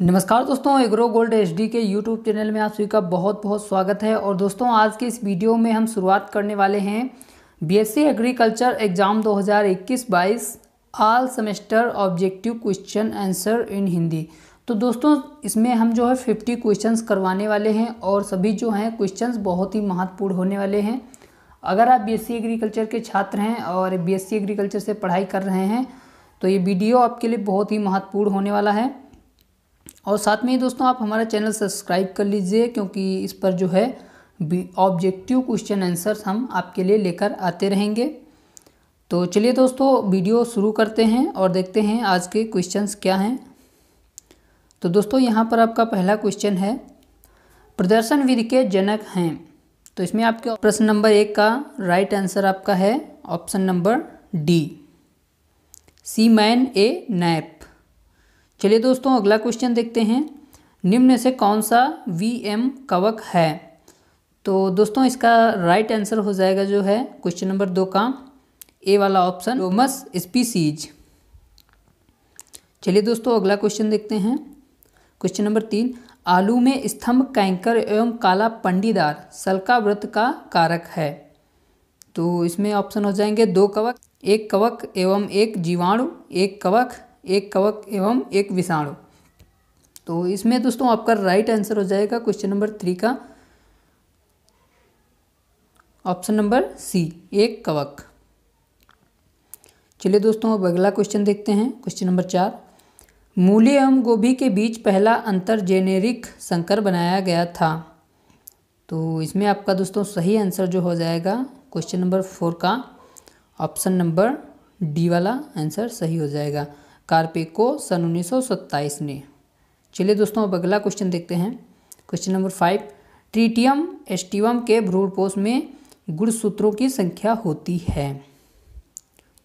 नमस्कार दोस्तों agro gold H K YouTube channel में आप सभी का बहुत बहुत स्वागत है और दोस्तों आज के इस वीडियो में हम शुरुआत करने वाले हैं BSc agriculture exam 2021-22 all semester objective question answer in Hindi तो दोस्तों इसमें हम जो है फिफ्टी क्वेश्चन करवाने वाले हैं और सभी जो हैं क्वेश्चन बहुत ही महत्वपूर्ण होने वाले हैं अगर आप बी एग्रीकल्चर के छात्र हैं और बी एग्रीकल्चर से पढ़ाई कर रहे हैं तो ये वीडियो आपके लिए बहुत ही महत्वपूर्ण होने वाला है और साथ में ही दोस्तों आप हमारा चैनल सब्सक्राइब कर लीजिए क्योंकि इस पर जो है ऑब्जेक्टिव क्वेश्चन आंसर्स हम आपके लिए लेकर आते रहेंगे तो चलिए दोस्तों वीडियो शुरू करते हैं और देखते हैं आज के क्वेश्चंस क्या हैं तो दोस्तों यहाँ पर आपका पहला क्वेश्चन है विधि के जनक हैं तो इसमें आपके प्रश्न नंबर एक का राइट आंसर आपका है ऑप्शन नंबर डी सी मैन ए नैप चलिए दोस्तों अगला क्वेश्चन देखते हैं निम्न से कौन सा वी एम कवक है तो दोस्तों इसका राइट आंसर हो जाएगा जो है क्वेश्चन नंबर दो का ए वाला ऑप्शन रोमस स्पीसीज चलिए दोस्तों अगला क्वेश्चन देखते हैं क्वेश्चन नंबर तीन आलू में स्तंभ कैंकर एवं काला पंडीदार सलका व्रत का कारक है तो इसमें ऑप्शन हो जाएंगे दो कवक एक कवक एवं एक जीवाणु एक कवक एक कवक एवं एक विषाणु तो इसमें दोस्तों आपका राइट आंसर हो जाएगा क्वेश्चन नंबर थ्री का ऑप्शन नंबर सी एक कवक चलिए दोस्तों अब अगला क्वेश्चन देखते हैं क्वेश्चन नंबर चार मूली एवं गोभी के बीच पहला अंतर जेनेरिक संकर बनाया गया था तो इसमें आपका दोस्तों सही आंसर जो हो जाएगा क्वेश्चन नंबर फोर का ऑप्शन नंबर डी वाला आंसर सही हो जाएगा कार्पे को सन उन्नीस में चलिए दोस्तों अब अगला क्वेश्चन देखते हैं क्वेश्चन नंबर फाइव ट्रीटियम एस्टिवम के भ्रूणपोष में गुणसूत्रों की संख्या होती है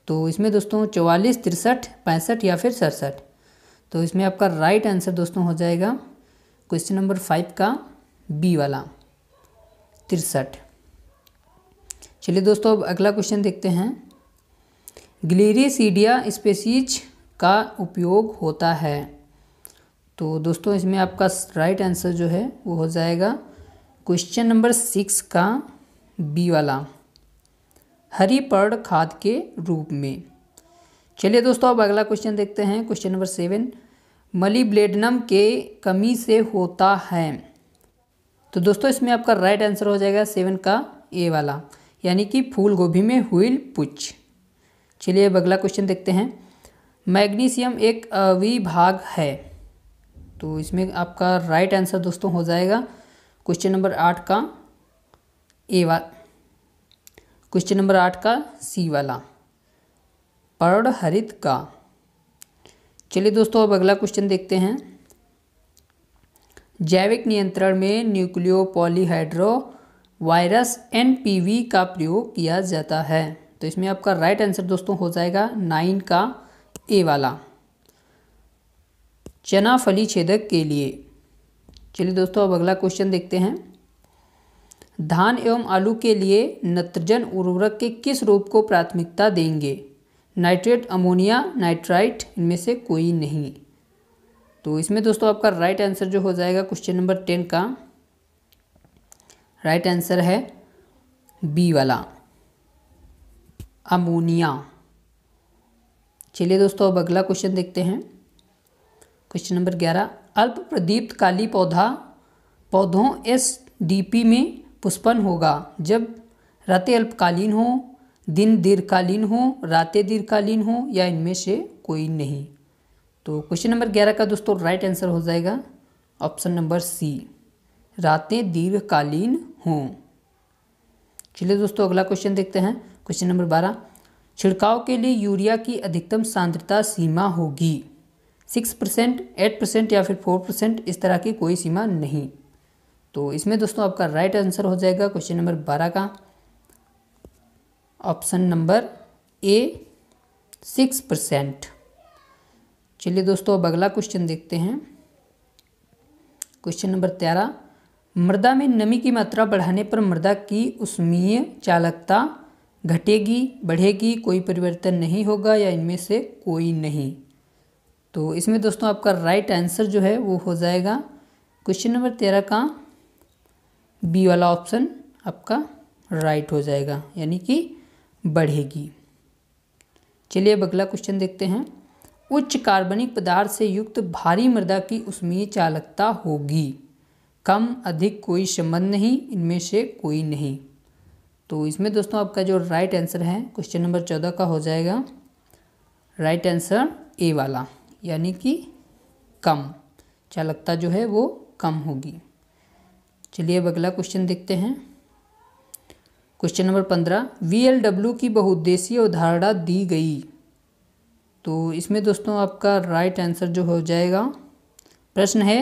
तो इसमें दोस्तों चौवालीस तिरसठ पैंसठ या फिर सड़सठ तो इसमें आपका राइट आंसर दोस्तों हो जाएगा क्वेश्चन नंबर फाइव का बी वाला तिरसठ चलिए दोस्तों अब अगला क्वेश्चन देखते हैं ग्लेरिसीडिया स्पेसीज का उपयोग होता है तो दोस्तों इसमें आपका राइट आंसर जो है वो हो जाएगा क्वेश्चन नंबर सिक्स का बी वाला हरी पर्ण खाद के रूप में चलिए दोस्तों अब अगला क्वेश्चन देखते हैं क्वेश्चन नंबर सेवन मलीब्लेडनम के कमी से होता है तो दोस्तों इसमें आपका राइट आंसर हो जाएगा सेवन का ए वाला यानी कि फूल गोभी में हुईल पुच चलिए अब अगला क्वेश्चन देखते हैं मैग्नीशियम एक अविभाग है तो इसमें आपका राइट आंसर दोस्तों हो जाएगा क्वेश्चन नंबर आठ का ए वाला क्वेश्चन नंबर आठ का सी वाला हरित का चलिए दोस्तों अब अगला क्वेश्चन देखते हैं जैविक नियंत्रण में पॉलीहाइड्रो वायरस एन का प्रयोग किया जाता है तो इसमें आपका राइट आंसर दोस्तों हो जाएगा नाइन का ए वाला चना फली छेदक के लिए चलिए दोस्तों अब अगला क्वेश्चन देखते हैं धान एवं आलू के लिए नत्रजन उर्वरक के किस रूप को प्राथमिकता देंगे नाइट्रेट अमोनिया नाइट्राइट इनमें से कोई नहीं तो इसमें दोस्तों आपका राइट आंसर जो हो जाएगा क्वेश्चन नंबर टेन का राइट आंसर है बी वाला अमोनिया चलिए दोस्तों अब अगला क्वेश्चन देखते हैं क्वेश्चन नंबर ग्यारह अल्प प्रदीप्त काली पौधा पौधों एस पी में पुष्पन होगा जब रातें अल्पकालीन हो दिन दीर्घकालीन हो रातें दीर्घकालीन हो या इनमें से कोई नहीं तो क्वेश्चन नंबर ग्यारह का दोस्तों राइट आंसर हो जाएगा ऑप्शन नंबर सी रातें दीर्घकालीन हों चलिए दोस्तों अगला क्वेश्चन देखते हैं क्वेश्चन नंबर बारह छिड़काव के लिए यूरिया की अधिकतम सांद्रता सीमा होगी सिक्स परसेंट एट परसेंट या फिर फोर परसेंट इस तरह की कोई सीमा नहीं तो इसमें दोस्तों आपका राइट आंसर हो जाएगा क्वेश्चन नंबर बारह का option number A six percent चलिए दोस्तों अब अगला क्वेश्चन देखते हैं क्वेश्चन नंबर तेरह मृदा में नमी की मात्रा बढ़ाने पर मृदा की उष्मीय चालकता घटेगी बढ़ेगी कोई परिवर्तन नहीं होगा या इनमें से कोई नहीं तो इसमें दोस्तों आपका राइट आंसर जो है वो हो जाएगा क्वेश्चन नंबर तेरह का बी वाला ऑप्शन आपका राइट हो जाएगा यानी कि बढ़ेगी चलिए अब अगला क्वेश्चन देखते हैं उच्च कार्बनिक पदार्थ से युक्त भारी मृदा की उसमें चालकता होगी कम अधिक कोई संबंध नहीं इनमें से कोई नहीं तो इसमें दोस्तों आपका जो राइट आंसर है क्वेश्चन नंबर चौदह का हो जाएगा राइट आंसर ए वाला यानी कि कम चालकता जो है वो कम होगी चलिए अब अगला क्वेश्चन देखते हैं क्वेश्चन नंबर पंद्रह वी एल डब्ल्यू की बहुउद्देशीय उदाहरणा दी गई तो इसमें दोस्तों आपका राइट आंसर जो हो जाएगा प्रश्न है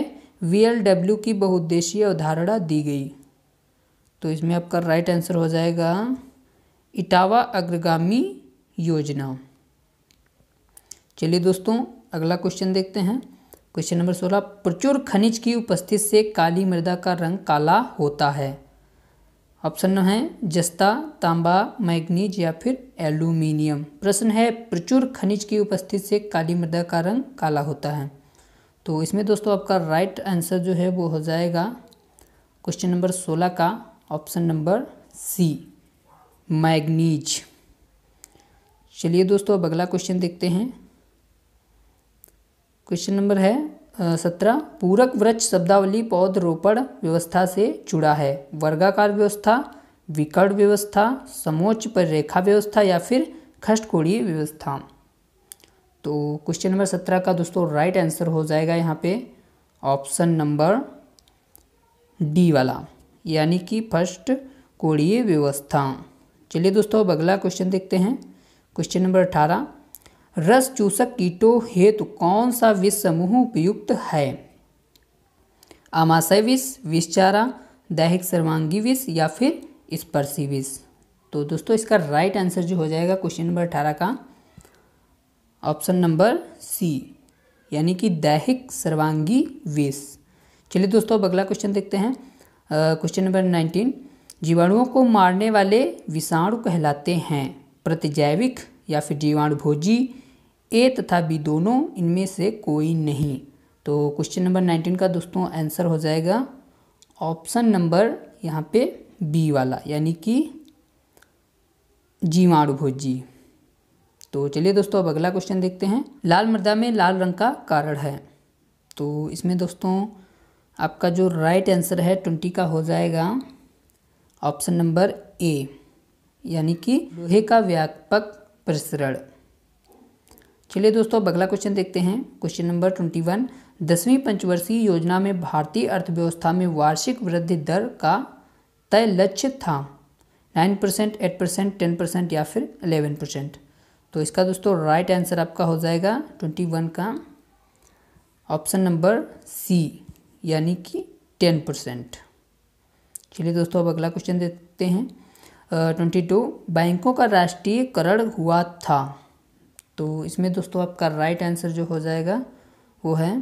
वी एल डब्ल्यू की बहुउद्देशीय उदाहरणा दी गई तो इसमें आपका राइट आंसर हो जाएगा इटावा अग्रगामी योजना चलिए दोस्तों अगला क्वेश्चन देखते हैं क्वेश्चन नंबर सोलह प्रचुर खनिज की उपस्थिति से काली मृदा का रंग काला होता है ऑप्शन है जस्ता तांबा मैग्नीज या फिर एल्यूमिनियम प्रश्न है प्रचुर खनिज की उपस्थिति से काली मृदा का रंग काला होता है तो इसमें दोस्तों आपका राइट आंसर जो है वो हो जाएगा क्वेश्चन नंबर सोलह का ऑप्शन नंबर सी मैग्नीज चलिए दोस्तों अब अगला क्वेश्चन देखते हैं क्वेश्चन नंबर है सत्रह पूरक वृक्ष शब्दावली पौध रोपण व्यवस्था से जुड़ा है वर्गाकार व्यवस्था विकर्ण व्यवस्था समोच्च पर रेखा व्यवस्था या फिर खष्टकोणीय व्यवस्था तो क्वेश्चन नंबर सत्रह का दोस्तों राइट आंसर हो जाएगा यहाँ पे ऑप्शन नंबर डी वाला यानी कि फर्स्ट कोणीय व्यवस्था चलिए दोस्तों अब अगला क्वेश्चन देखते हैं क्वेश्चन नंबर अठारह रस चूसक कीटों हेतु कौन सा विष समूह उपयुक्त है आमाशय विष विषचारा दैहिक सर्वांगी विष या फिर स्पर्शी विष तो दोस्तों इसका राइट आंसर जो हो जाएगा क्वेश्चन नंबर अठारह का ऑप्शन नंबर सी यानी कि दैहिक सर्वांगी विष चलिए दोस्तों अब अगला क्वेश्चन देखते हैं क्वेश्चन नंबर नाइनटीन जीवाणुओं को मारने वाले विषाणु कहलाते हैं प्रतिजैविक या फिर जीवाणु भोजी ए तथा बी दोनों इनमें से कोई नहीं तो क्वेश्चन नंबर नाइनटीन का दोस्तों आंसर हो जाएगा ऑप्शन नंबर यहाँ पे बी वाला यानी कि जीवाणु भोजी तो चलिए दोस्तों अब अगला क्वेश्चन देखते हैं लाल मृदा में लाल रंग का कारण है तो इसमें दोस्तों आपका जो राइट आंसर है ट्वेंटी का हो जाएगा ऑप्शन नंबर ए यानी कि लोहे का व्यापक प्रसरण चलिए दोस्तों अगला क्वेश्चन देखते हैं क्वेश्चन नंबर ट्वेंटी वन दसवीं पंचवर्षीय योजना में भारतीय अर्थव्यवस्था में वार्षिक वृद्धि दर का तय लक्ष्य था nine percent eight percent ten percent या फिर अलेवन परसेंट तो इसका दोस्तों राइट आंसर आपका हो जाएगा ट्वेंटी वन का ऑप्शन नंबर सी यानी कि टेन परसेंट चलिए दोस्तों अब अगला क्वेश्चन देखते हैं ट्वेंटी टू बैंकों का राष्ट्रीयकरण हुआ था तो इसमें दोस्तों आपका राइट आंसर जो हो जाएगा वो है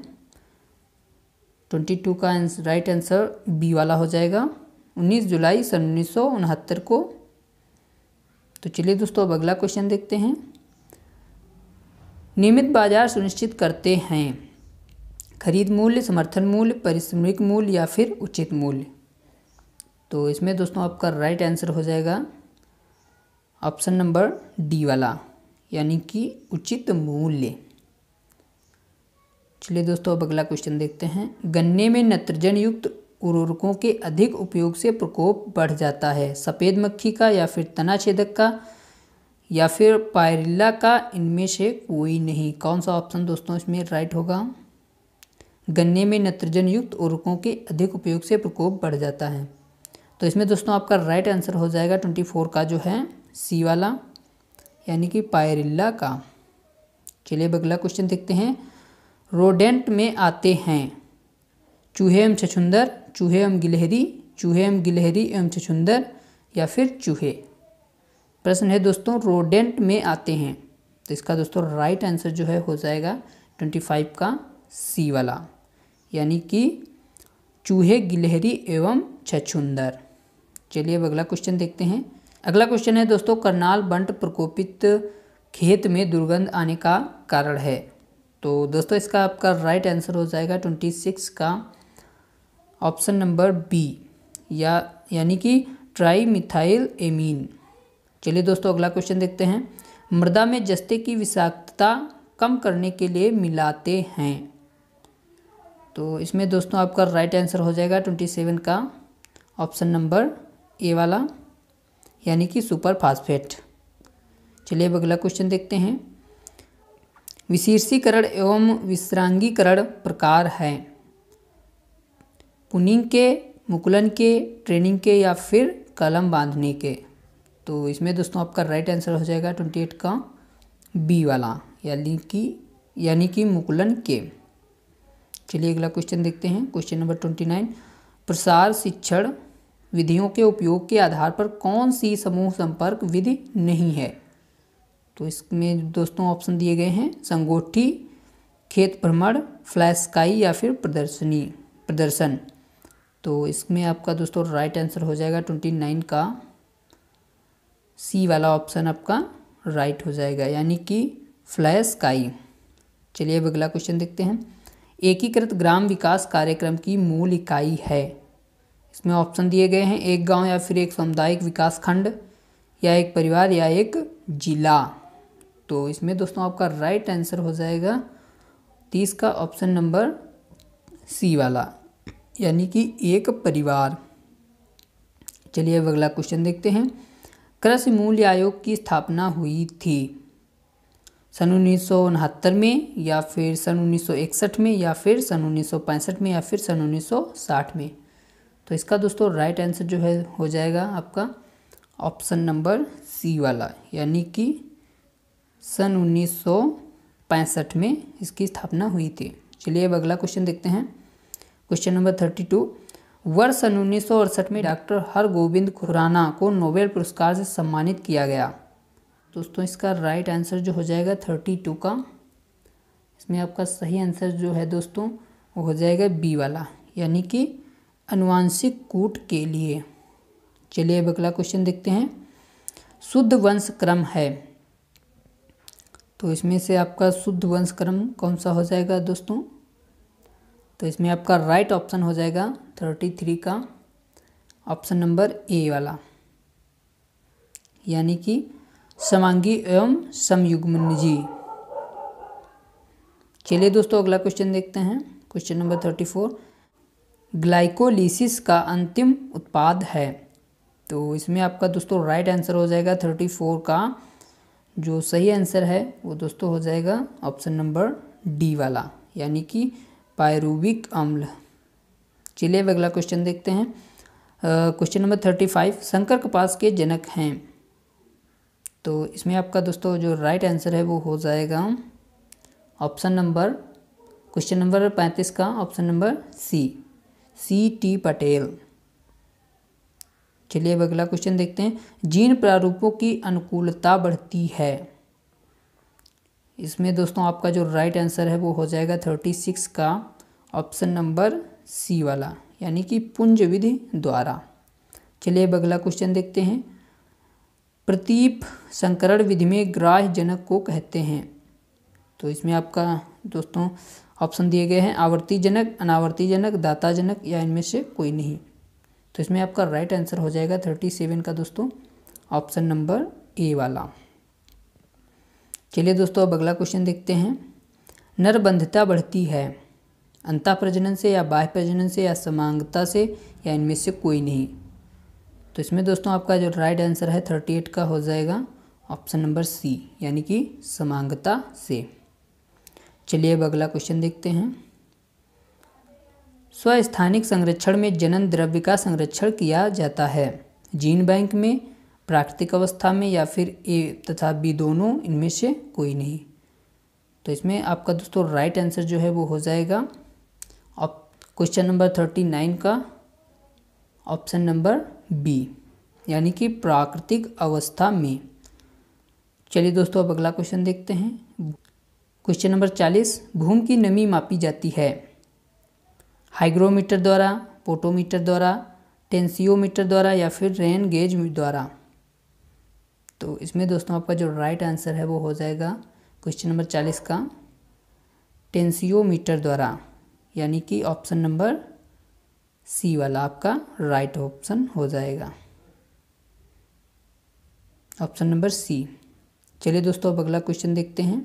ट्वेंटी टू का राइट आंसर बी वाला हो जाएगा उन्नीस जुलाई सन उन्नीस सौ उनहत्तर को तो चलिए दोस्तों अब अगला क्वेश्चन देखते हैं नियमित बाजार सुनिश्चित करते हैं खरीद मूल्य समर्थन मूल्य परिश्रमिक मूल्य या फिर उचित मूल्य तो इसमें दोस्तों आपका राइट आंसर हो जाएगा ऑप्शन नंबर डी वाला यानी कि उचित मूल्य चलिए दोस्तों अब अगला क्वेश्चन देखते हैं गन्ने में नत्रजन युक्त उर्वरकों के अधिक उपयोग से प्रकोप बढ़ जाता है सफ़ेद मक्खी का या फिर तनाछेदक का या फिर पायरिल्ला का इनमें से कोई नहीं कौन सा ऑप्शन दोस्तों इसमें राइट होगा गन्ने में नत्रजन युक्त उर्वकों के अधिक उपयोग से प्रकोप बढ़ जाता है तो इसमें दोस्तों आपका राइट आंसर हो जाएगा ट्वेंटी फोर का जो है सी वाला यानी कि पायरिल्ला का चलिए अगला क्वेश्चन देखते हैं रोडेंट में आते हैं चूहे एवं छछुंदर चूहे एवं गिलहरी चूहे एवं गिलहरी एवं छछुंदर या फिर चूहे प्रश्न है दोस्तों रोडेंट में आते हैं तो इसका दोस्तों राइट आंसर जो है हो जाएगा ट्वेंटी फाइव का सी वाला यानी कि चूहे गिलहरी एवं छछुंदर चलिए अब अगला क्वेश्चन देखते हैं अगला क्वेश्चन है दोस्तों करनाल बंट प्रकोपित खेत में दुर्गंध आने का कारण है तो दोस्तों इसका आपका राइट आंसर हो जाएगा ट्वेंटी सिक्स का ऑप्शन नंबर बी या यानी कि ट्राई मिथाइल एमीन चलिए दोस्तों अगला क्वेश्चन देखते हैं मृदा में जस्ते की विषाक्तता कम करने के लिए मिलाते हैं तो इसमें दोस्तों आपका राइट आंसर हो जाएगा ट्वेंटी सेवन का ऑप्शन नंबर ए वाला यानी कि सुपर फास्फेट चलिए अब अगला क्वेश्चन देखते हैं विशीर्षीकरण एवं विश्रांगीकरण प्रकार है पुनिंग के मुकुलन के ट्रेनिंग के या फिर कलम बांधने के तो इसमें दोस्तों आपका राइट आंसर हो जाएगा ट्वेंटी एट का बी वाला यानी कि यानी कि मुकुलन के चलिए अगला क्वेश्चन देखते हैं क्वेश्चन नंबर ट्वेंटी नाइन प्रसार शिक्षण विधियों के उपयोग के आधार पर कौन सी समूह संपर्क विधि नहीं है तो इसमें दोस्तों ऑप्शन दिए गए हैं संगोठी खेत भ्रमण फ्लैशकाई या फिर प्रदर्शनी प्रदर्शन तो इसमें आपका दोस्तों राइट आंसर हो जाएगा ट्वेंटी नाइन का सी वाला ऑप्शन आपका राइट हो जाएगा यानी कि फ्लैश चलिए अब अगला क्वेश्चन देखते हैं एकीकृत ग्राम विकास कार्यक्रम की मूल इकाई है इसमें ऑप्शन दिए गए हैं एक गांव या फिर एक सामुदायिक विकास खंड या एक परिवार या एक जिला तो इसमें दोस्तों आपका राइट आंसर हो जाएगा तीस का ऑप्शन नंबर सी वाला यानी कि एक परिवार चलिए अब अगला क्वेश्चन देखते हैं कृषि मूल्य आयोग की स्थापना हुई थी सन उन्नीस में या फिर सन उन्नीस में या फिर सन उन्नीस में या फिर सन उन्नीस में तो इसका दोस्तों राइट आंसर जो है हो जाएगा आपका ऑप्शन नंबर सी वाला यानी कि सन उन्नीस में इसकी स्थापना हुई थी चलिए अब अगला क्वेश्चन देखते हैं क्वेश्चन नंबर थर्टी टू वर्ष सन उन्नीस में डॉक्टर हर गोविंद खुराना को नोबेल पुरस्कार से सम्मानित किया गया दोस्तों इसका राइट आंसर जो हो जाएगा थर्टी टू का इसमें आपका सही आंसर जो है दोस्तों वो हो जाएगा बी वाला यानी कि अनुवांशिक कूट के लिए चलिए अब अगला क्वेश्चन देखते हैं शुद्ध वंश क्रम है तो इसमें से आपका शुद्ध वंश क्रम कौन सा हो जाएगा दोस्तों तो इसमें आपका राइट ऑप्शन हो जाएगा थर्टी थ्री का ऑप्शन नंबर ए वाला यानी कि समांगी एवं समयुग्मनजी चलिए दोस्तों अगला क्वेश्चन देखते हैं question number thirty four glycolysis का अंतिम उत्पाद है तो इसमें आपका दोस्तों राइट आंसर हो जाएगा थर्टी फोर का जो सही आंसर है वो दोस्तों हो जाएगा ऑप्शन नंबर डी वाला यानी कि पायरूबिक अम्ल चलिए अब अगला क्वेश्चन देखते हैं क्वेश्चन नंबर थर्टी फाइव शंकर कपास के जनक हैं तो इसमें आपका दोस्तों जो राइट आंसर है वो हो जाएगा ऑप्शन नंबर क्वेश्चन नंबर पैंतीस का option number C C T Patel चलिए अब अगला क्वेश्चन देखते हैं जीन प्रारूपों की अनुकूलता बढ़ती है इसमें दोस्तों आपका जो राइट आंसर है वो हो जाएगा थर्टी सिक्स का ऑप्शन नंबर सी वाला यानी कि पुंज विधि द्वारा चलिए अब अगला क्वेश्चन देखते हैं प्रतीप संकरण विधि में ग्राह जनक को कहते हैं तो इसमें आपका दोस्तों ऑप्शन दिए गए हैं आवर्ती जनक अनावर्ती जनक दाता जनक या इनमें से कोई नहीं तो इसमें आपका राइट आंसर हो जाएगा थर्टी सेवन का दोस्तों ऑप्शन नंबर ए वाला चलिए दोस्तों अब अगला क्वेश्चन देखते हैं नरबंधता बढ़ती है अंता प्रजनन से या बाह्य प्रजनन से या समांगता से या इनमें से कोई नहीं तो इसमें दोस्तों आपका जो राइट आंसर है थर्टी एट का हो जाएगा ऑप्शन नंबर सी यानी कि समांगता से चलिए अब अगला क्वेश्चन देखते हैं स्वस्थानिक संरक्षण में जनन द्रव्य का संरक्षण किया जाता है जीन बैंक में प्राकृतिक अवस्था में या फिर ए तथा बी दोनों इनमें से कोई नहीं तो इसमें आपका दोस्तों राइट आंसर जो है वो हो जाएगा क्वेश्चन नंबर थर्टी नाइन का ऑप्शन नंबर बी यानी कि प्राकृतिक अवस्था में चलिए दोस्तों अब अगला क्वेश्चन देखते हैं क्वेश्चन नंबर चालीस भूमि की नमी मापी जाती है हाइग्रोमीटर द्वारा पोटोमीटर द्वारा टेंसियोमीटर द्वारा या फिर रेन गेज द्वारा तो इसमें दोस्तों आपका जो राइट आंसर है वो हो जाएगा क्वेश्चन नंबर चालीस का टेंसियोमीटर द्वारा यानी कि ऑप्शन नंबर सी वाला आपका राइट ऑप्शन हो जाएगा ऑप्शन नंबर सी चलिए दोस्तों अब अगला क्वेश्चन देखते हैं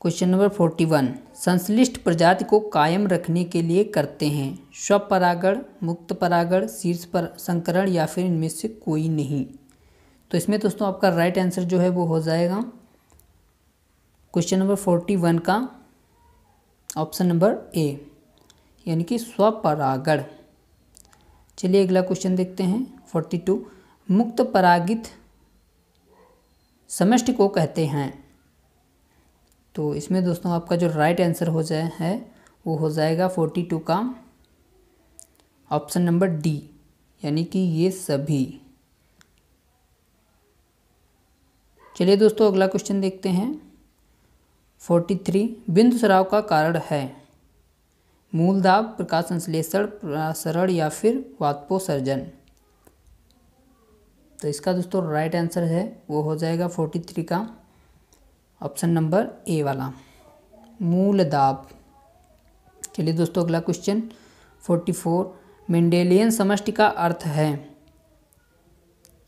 क्वेश्चन नंबर फोर्टी वन संश्लिष्ट प्रजाति को कायम रखने के लिए करते हैं स्वपरागण मुक्त परागण शीर्ष पर संकरण या फिर इनमें से कोई नहीं तो इसमें दोस्तों आपका राइट आंसर जो है वो हो जाएगा क्वेश्चन नंबर फोर्टी वन का ऑप्शन नंबर ए यानी कि स्वपरागण चलिए अगला क्वेश्चन देखते हैं फोर्टी टू मुक्त परागित समष्टि को कहते हैं तो इसमें दोस्तों आपका जो राइट आंसर हो जाए है वो हो जाएगा फोर्टी टू का ऑप्शन नंबर डी यानी कि ये सभी चलिए दोस्तों अगला क्वेश्चन देखते हैं फोर्टी थ्री बिंदु सराव का कारण है मूलदाब प्रकाश संश्लेषण सरण या फिर सर्जन तो इसका दोस्तों राइट आंसर है वो हो जाएगा फोर्टी थ्री का ऑप्शन नंबर ए वाला मूल दाब चलिए दोस्तों अगला क्वेश्चन फोर्टी फोर मेंडेलियन समष्टि का अर्थ है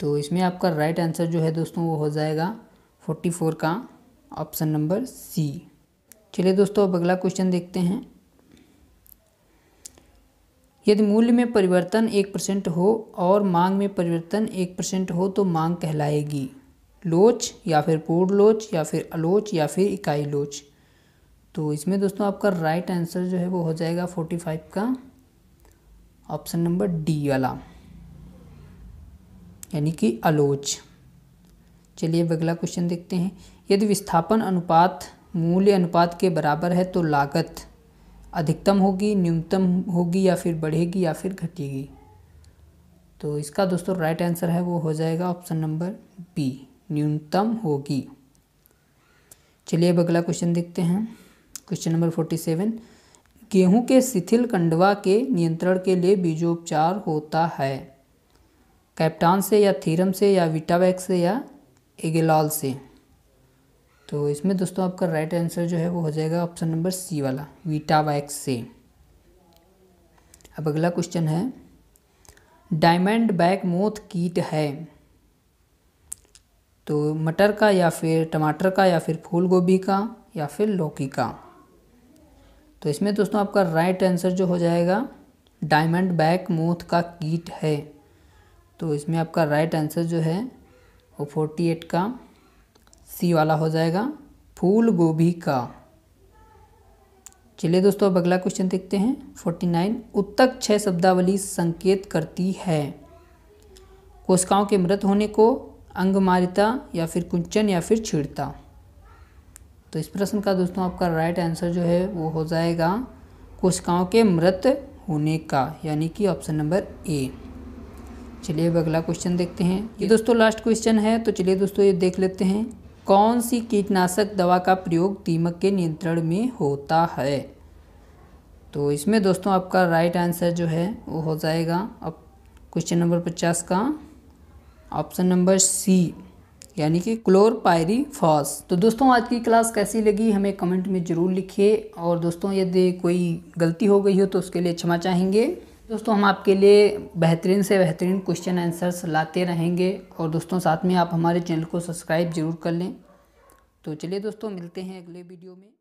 तो इसमें आपका राइट आंसर जो है दोस्तों वो हो जाएगा फोर्टी फोर का ऑप्शन नंबर सी चलिए दोस्तों अब अगला क्वेश्चन देखते हैं यदि मूल्य में परिवर्तन एक परसेंट हो और मांग में परिवर्तन एक परसेंट हो तो मांग कहलाएगी लोच या फिर पूर्ण लोच या फिर अलोच या फिर इकाई लोच तो इसमें दोस्तों आपका राइट आंसर जो है वो हो जाएगा फोर्टी फाइव का ऑप्शन नंबर डी वाला यानी कि अलोच चलिए अगला क्वेश्चन देखते हैं यदि विस्थापन अनुपात मूल्य अनुपात के बराबर है तो लागत अधिकतम होगी न्यूनतम होगी या फिर बढ़ेगी या फिर घटेगी तो इसका दोस्तों राइट आंसर है वो हो जाएगा ऑप्शन नंबर बी न्यूनतम होगी चलिए अब अगला क्वेश्चन देखते हैं क्वेश्चन नंबर फोर्टी सेवन गेहूँ के शिथिल कंडवा के नियंत्रण के लिए बीजोपचार होता है कैप्टान से या थीरम से या विटावैक्स से या एगेलॉल से तो इसमें दोस्तों आपका राइट आंसर जो है वो हो जाएगा ऑप्शन नंबर सी वाला वीटा वैक्स से अब अगला क्वेश्चन है डायमंड बैक मोथ कीट है तो मटर का या फिर टमाटर का या फिर फूल गोभी का या फिर लौकी का तो इसमें दोस्तों आपका राइट आंसर जो हो जाएगा डायमंड बैक मोथ का कीट है तो इसमें आपका राइट आंसर जो है वो फोर्टी एट का सी वाला हो जाएगा फूल गोभी का चलिए दोस्तों अब अगला क्वेश्चन देखते हैं फोर्टी नाइन उत्तक छः शब्दावली संकेत करती है कोशिकाओं के मृत होने को अंगमारिता या फिर कुंचन या फिर छिड़ता तो इस प्रश्न का दोस्तों आपका राइट आंसर जो है वो हो जाएगा कोशिकाओं के मृत होने का यानी कि ऑप्शन नंबर ए चलिए अब अगला क्वेश्चन देखते हैं ये दोस्तों लास्ट क्वेश्चन है तो चलिए दोस्तों ये देख लेते हैं कौन सी कीटनाशक दवा का प्रयोग दीमक के नियंत्रण में होता है तो इसमें दोस्तों आपका राइट आंसर जो है वो हो जाएगा अब क्वेश्चन नंबर पचास का ऑप्शन नंबर सी यानी कि क्लोरपायरीफॉस तो दोस्तों आज की क्लास कैसी लगी हमें कमेंट में ज़रूर लिखिए और दोस्तों यदि कोई गलती हो गई हो तो उसके लिए क्षमा चाहेंगे दोस्तों हम आपके लिए बेहतरीन से बेहतरीन क्वेश्चन आंसर्स लाते रहेंगे और दोस्तों साथ में आप हमारे चैनल को सब्सक्राइब ज़रूर कर लें तो चलिए दोस्तों मिलते हैं अगले वीडियो में